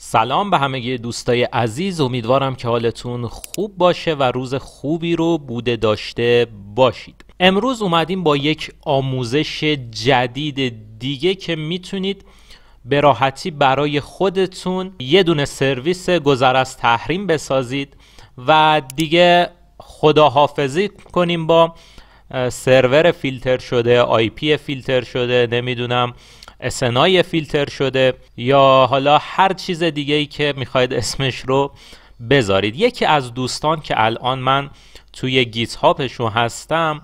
سلام به همه دوستای عزیز امیدوارم که حالتون خوب باشه و روز خوبی رو بوده داشته باشید امروز اومدیم با یک آموزش جدید دیگه که میتونید به راحتی برای خودتون یه دونه سرویس گذر از تحریم بسازید و دیگه خداحافظی کنیم با سرور فیلتر شده آی پی فیلتر شده نمیدونم اسنای فیلتر شده یا حالا هر چیز دیگه ای که میخواید اسمش رو بذارید یکی از دوستان که الان من توی گیت هاپشون هستم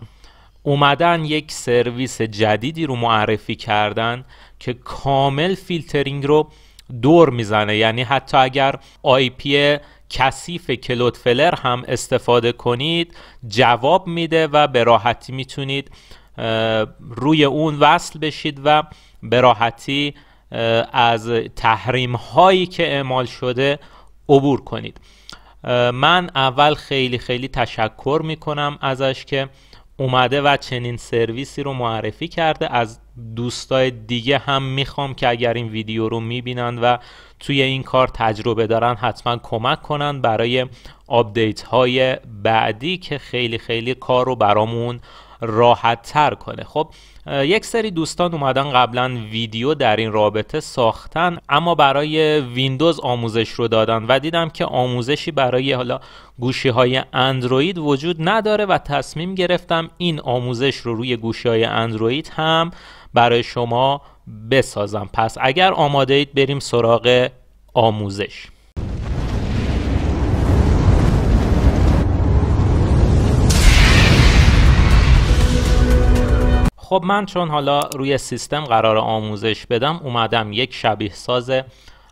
اومدن یک سرویس جدیدی رو معرفی کردن که کامل فیلترینگ رو دور میزنه یعنی حتی اگر آی پی کثیف کلود فلر هم استفاده کنید جواب میده و به راحتی میتونید روی اون وصل بشید و به راحتی از تحریم هایی که اعمال شده عبور کنید من اول خیلی خیلی تشکر میکنم ازش که اومده و چنین سرویسی رو معرفی کرده از دوستای دیگه هم میخوام که اگر این ویدیو رو میبینن و توی این کار تجربه دارن حتما کمک کنن برای آپدیت های بعدی که خیلی خیلی کار رو برامون راحت تر کنه خب یک سری دوستان اومدن قبلا ویدیو در این رابطه ساختن اما برای ویندوز آموزش رو دادن و دیدم که آموزشی برای حالا گوشی های اندروید وجود نداره و تصمیم گرفتم این آموزش رو روی گوشی های اندروید هم برای شما بسازم پس اگر آماده اید بریم سراغ آموزش خب من چون حالا روی سیستم قرار آموزش بدم اومدم یک شبیه ساز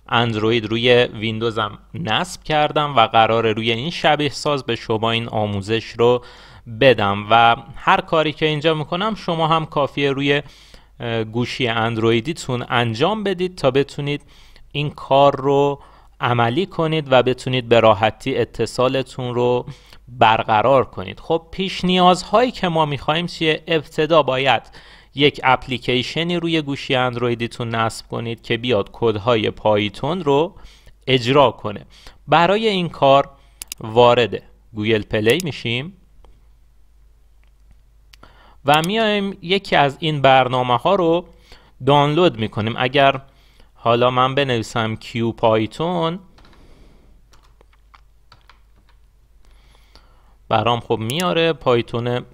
اندروید روی ویندوزم نصب کردم و قرار روی این شبیه ساز به شما این آموزش رو بدم و هر کاری که اینجا میکنم شما هم کافیه روی گوشی اندرویدیتون انجام بدید تا بتونید این کار رو عملی کنید و بتونید به راحتی اتصالتون رو برقرار کنید خب پیش نیازهایی که ما میخواییم چیه ابتدا باید یک اپلیکیشنی روی گوشی اندرویدیتون نصب کنید که بیاد کودهای پایتون رو اجرا کنه برای این کار وارد گوگل پلی میشیم و میایم یکی از این برنامه ها رو دانلود میکنیم اگر حالا من بنویسم کیو پایتون برام خب میاره پایتون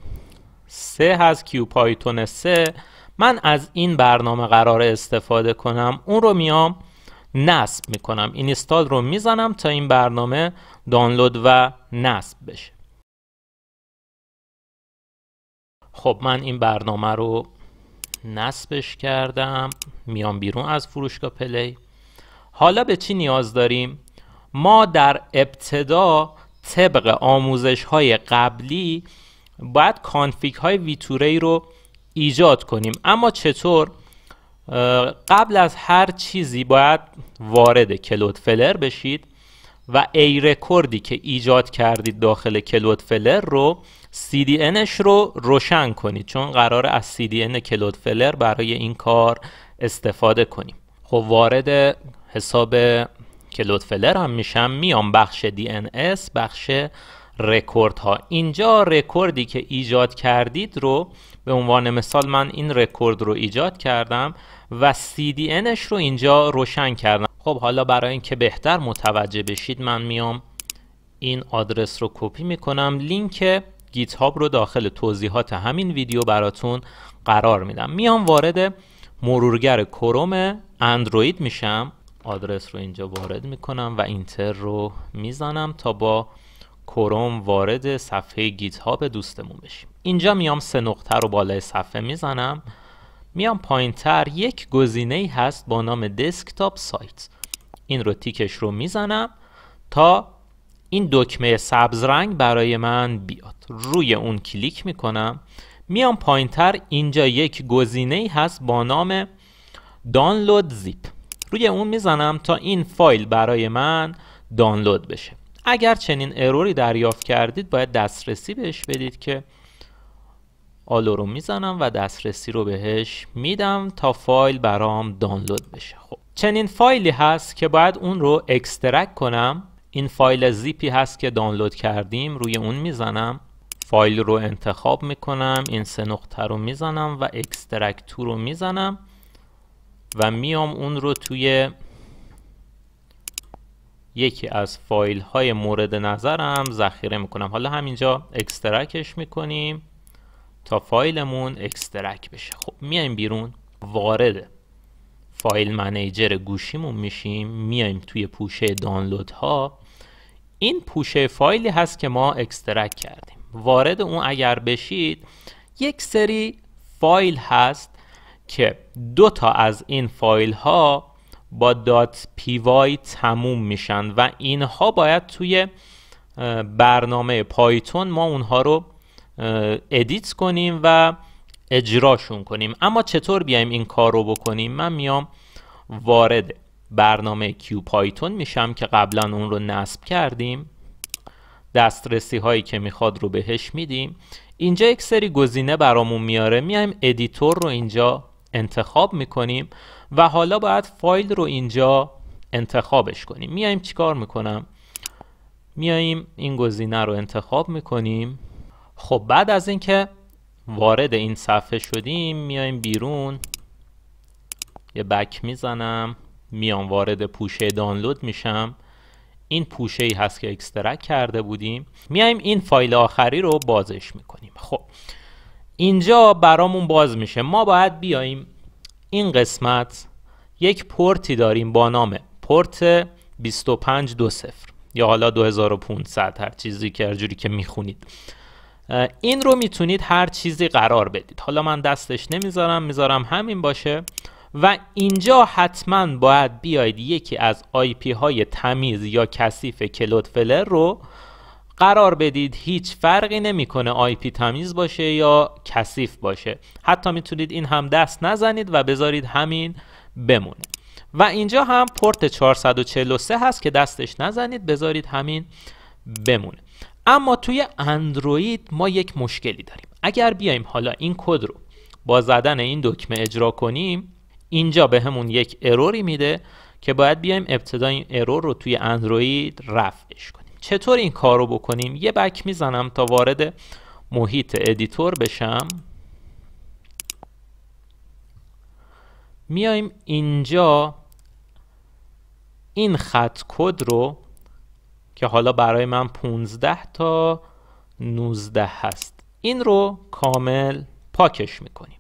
3 هست کیو پایتون 3 من از این برنامه قرار استفاده کنم اون رو میام نصب میکنم استال رو میزنم تا این برنامه دانلود و نصب بشه خب من این برنامه رو نصبش کردم میام بیرون از فروشگاه پلی حالا به چی نیاز داریم؟ ما در ابتدا طبق آموزش های قبلی باید کانفیگ های ویتوری رو ایجاد کنیم اما چطور؟ قبل از هر چیزی باید وارد کلود فلر بشید و ای رکوردی که ایجاد کردید داخل کلود فلر رو CDNش رو روشن کنید چون قرار از CDN کلود فلر برای این کار استفاده کنیم خب وارد حساب کلود فلر هم میشم میام بخش DNS بخش رکورد ها اینجا رکوردی که ایجاد کردید رو به عنوان مثال من این رکورد رو ایجاد کردم و CDNش رو اینجا روشن کردم خب حالا برای اینکه بهتر متوجه بشید من میام این آدرس رو کپی میکنم لینک گیت هاب رو داخل توضیحات همین ویدیو براتون قرار میدم میام وارد مرورگر کروم اندروید میشم آدرس رو اینجا وارد میکنم و اینتر رو میزنم تا با کروم وارد صفحه گیت به دوستمون بشیم اینجا میام سه نقطه رو بالای صفحه میزنم میام پایین تر یک گزینه ای هست با نام دسکتاپ سایت این رو تیکش رو میزنم تا این دکمه سبز رنگ برای من بیاد روی اون کلیک میکنم میام پایین تر اینجا یک گزینه ای هست با نام دانلود زیپ روی اون میزنم تا این فایل برای من دانلود بشه اگر چنین اروری دریافت کردید باید دسترسی بهش بدید که آلو رو میزنم و دسترسی رو بهش میدم تا فایل برام دانلود بشه خب چنین فایلی هست که باید اون رو اکسترک کنم این فایل زیپی هست که دانلود کردیم روی اون میزنم فایل رو انتخاب میکنم این سه نقطه رو میزنم و اکسترکتور رو میزنم و میام اون رو توی یکی از فایل های مورد نظرم ذخیره میکنم حالا همینجا اکسترکش میکنیم تا فایلمون اکسترک بشه خب میایم بیرون وارد فایل منیجر گوشیمون میشیم میایم توی پوشه دانلود ها این پوشه فایلی هست که ما اکسترک کردیم وارد اون اگر بشید یک سری فایل هست که دو تا از این فایل ها با دات پی وای تموم میشن و اینها باید توی برنامه پایتون ما اونها رو ادیت کنیم و اجراشون کنیم اما چطور بیایم این کار رو بکنیم من میام وارد برنامه کیو پایتون میشم که قبلا اون رو نصب کردیم دسترسی هایی که میخواد رو بهش میدیم اینجا یک سری گزینه برامون میاره میایم ادیتور رو اینجا انتخاب میکنیم و حالا باید فایل رو اینجا انتخابش کنیم میایم چیکار میکنم میاییم این گزینه رو انتخاب میکنیم خب بعد از اینکه وارد این صفحه شدیم میاییم بیرون یه بک میزنم میام وارد پوشه دانلود میشم این پوشه ای هست که اکسترک کرده بودیم میاییم این فایل آخری رو بازش میکنیم خب اینجا برامون باز میشه ما باید بیایم این قسمت یک پورتی داریم با نام پورت 2520 یا حالا 2500 هر چیزی که هر جوری که میخونید این رو میتونید هر چیزی قرار بدید حالا من دستش نمیذارم میذارم همین باشه و اینجا حتما باید بیاید یکی از آی پی های تمیز یا کثیف کلود فلر رو قرار بدید هیچ فرقی نمیکنه آی پی تمیز باشه یا کثیف باشه حتی میتونید این هم دست نزنید و بذارید همین بمونه و اینجا هم پورت 443 هست که دستش نزنید بذارید همین بمونه اما توی اندروید ما یک مشکلی داریم اگر بیایم حالا این کد رو با زدن این دکمه اجرا کنیم اینجا به همون یک اروری میده که باید بیایم ابتدا این ارور رو توی اندروید رفعش کنیم چطور این کار رو بکنیم یه بک میزنم تا وارد محیط ادیتور بشم میایم اینجا این خط کد رو که حالا برای من 15 تا 19 هست این رو کامل پاکش میکنیم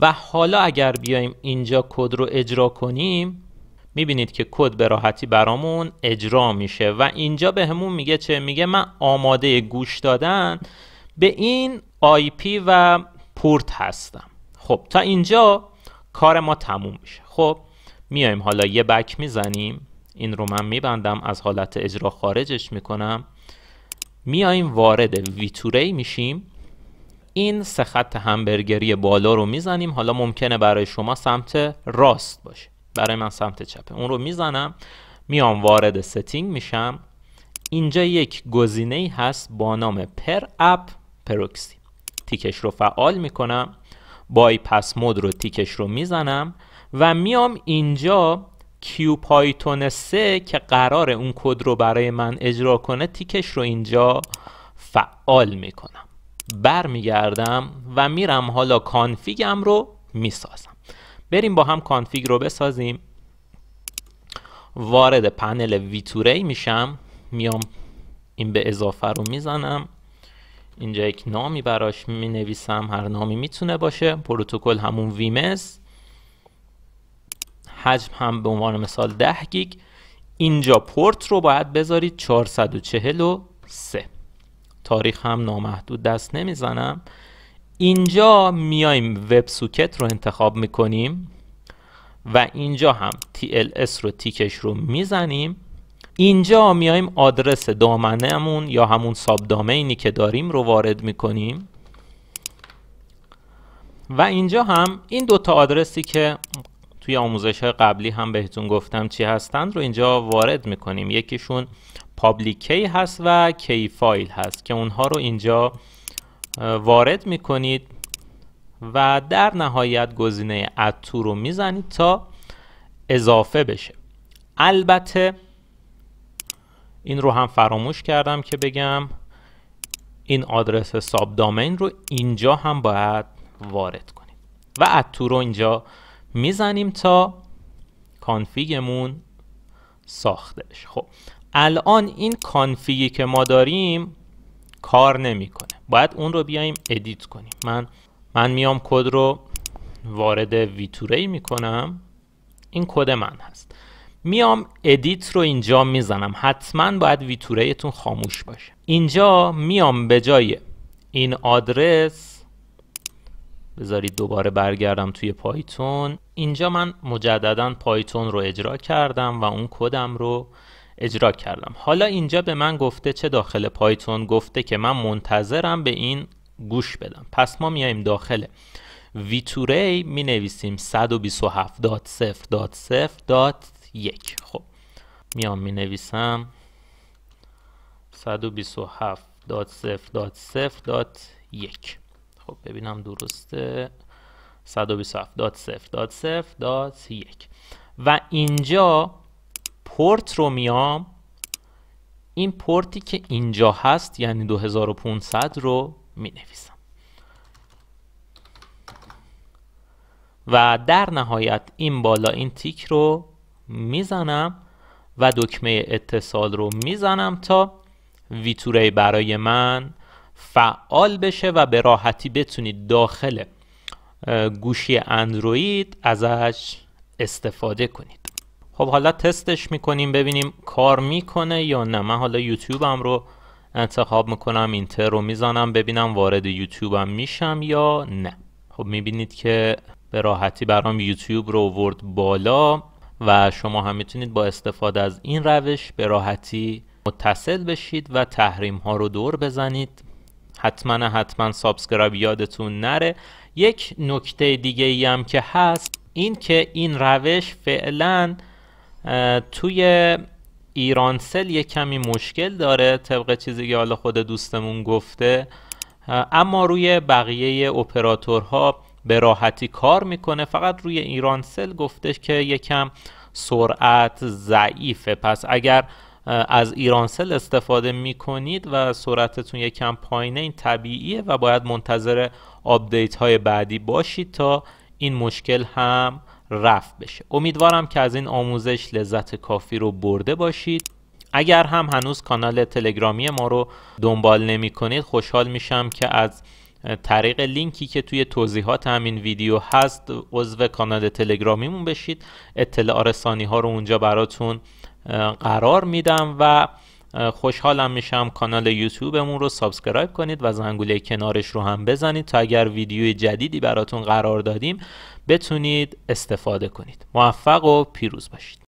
و حالا اگر بیایم اینجا کد رو اجرا کنیم میبینید که کد به راحتی برامون اجرا میشه و اینجا به میگه چه میگه من آماده گوش دادن به این آی پی و پورت هستم خب تا اینجا کار ما تموم میشه خب میایم حالا یه بک میزنیم این رو من میبندم از حالت اجرا خارجش میکنم میایم وارد ویتوری میشیم این سه خط همبرگری بالا رو میزنیم حالا ممکنه برای شما سمت راست باشه برای من سمت چپه اون رو میزنم میام وارد ستینگ میشم اینجا یک گزینه ای هست با نام پر اپ پروکسی تیکش رو فعال میکنم پس مود رو تیکش رو میزنم و میام اینجا کیو پایتون 3 که قرار اون کد رو برای من اجرا کنه تیکش رو اینجا فعال میکنم برمیگردم و میرم حالا کانفیگم رو میسازم بریم با هم کانفیگ رو بسازیم وارد پنل ویتوری میشم میام این به اضافه رو میزنم اینجا یک نامی براش مینویسم هر نامی میتونه باشه پروتکل همون ویمز حجم هم به عنوان مثال 10 گیگ اینجا پورت رو باید بذارید 443 تاریخ هم نامحدود دست نمیزنم اینجا میایم وب سوکت رو انتخاب میکنیم و اینجا هم TLS رو تیکش رو میزنیم اینجا میایم آدرس دامنهمون یا همون ساب دامینی که داریم رو وارد میکنیم و اینجا هم این دوتا آدرسی که توی آموزش های قبلی هم بهتون گفتم چی هستند رو اینجا وارد میکنیم یکیشون پابلیک هست و کی فایل هست که اونها رو اینجا وارد میکنید و در نهایت گزینه اتو رو میزنید تا اضافه بشه البته این رو هم فراموش کردم که بگم این آدرس ساب دامین رو اینجا هم باید وارد کنید و اتو رو اینجا میزنیم تا کانفیگمون ساختش خب الان این کانفیگی که ما داریم کار نمیکنه باید اون رو بیایم ادیت کنیم من من میام کد رو وارد ویتوری میکنم این کد من هست میام ادیت رو اینجا میزنم حتما باید ویتوریتون خاموش باشه اینجا میام به جای این آدرس بذارید دوباره برگردم توی پایتون اینجا من مجددا پایتون رو اجرا کردم و اون کدم رو اجرا کردم حالا اینجا به من گفته چه داخل پایتون گفته که من منتظرم به این گوش بدم پس ما میایم داخل ویتوری می نویسیم 127.0.0.1 خب میام می نویسم 127.0.0.1 خب، ببینم درسته 127 و اینجا پورت رو میام این پورتی که اینجا هست یعنی 2500 رو می نویسم و در نهایت این بالا این تیک رو میزنم و دکمه اتصال رو میزنم تا ویتوری برای من فعال بشه و به راحتی بتونید داخل گوشی اندروید ازش استفاده کنید خب حالا تستش میکنیم ببینیم کار میکنه یا نه من حالا یوتیوبم رو انتخاب میکنم اینتر رو میزنم ببینم وارد یوتیوبم میشم یا نه خب میبینید که به راحتی برام یوتیوب رو ورد بالا و شما هم میتونید با استفاده از این روش به راحتی متصل بشید و تحریم ها رو دور بزنید حتما حتما سابسکرایب یادتون نره یک نکته دیگه ای هم که هست این که این روش فعلا توی ایرانسل یه کمی مشکل داره طبق چیزی که حالا خود دوستمون گفته اما روی بقیه اپراتورها به راحتی کار میکنه فقط روی ایرانسل گفتش که یکم سرعت ضعیفه پس اگر از ایرانسل استفاده می کنید و سرعتتون یکم پایینه این طبیعیه و باید منتظر آپدیت های بعدی باشید تا این مشکل هم رفت بشه امیدوارم که از این آموزش لذت کافی رو برده باشید اگر هم هنوز کانال تلگرامی ما رو دنبال نمی کنید خوشحال میشم که از طریق لینکی که توی توضیحات همین ویدیو هست عضو کانال تلگرامیمون بشید اطلاع رسانی ها رو اونجا براتون قرار میدم و خوشحالم میشم کانال یوتیوبمون رو سابسکرایب کنید و زنگوله کنارش رو هم بزنید تا اگر ویدیو جدیدی براتون قرار دادیم بتونید استفاده کنید موفق و پیروز باشید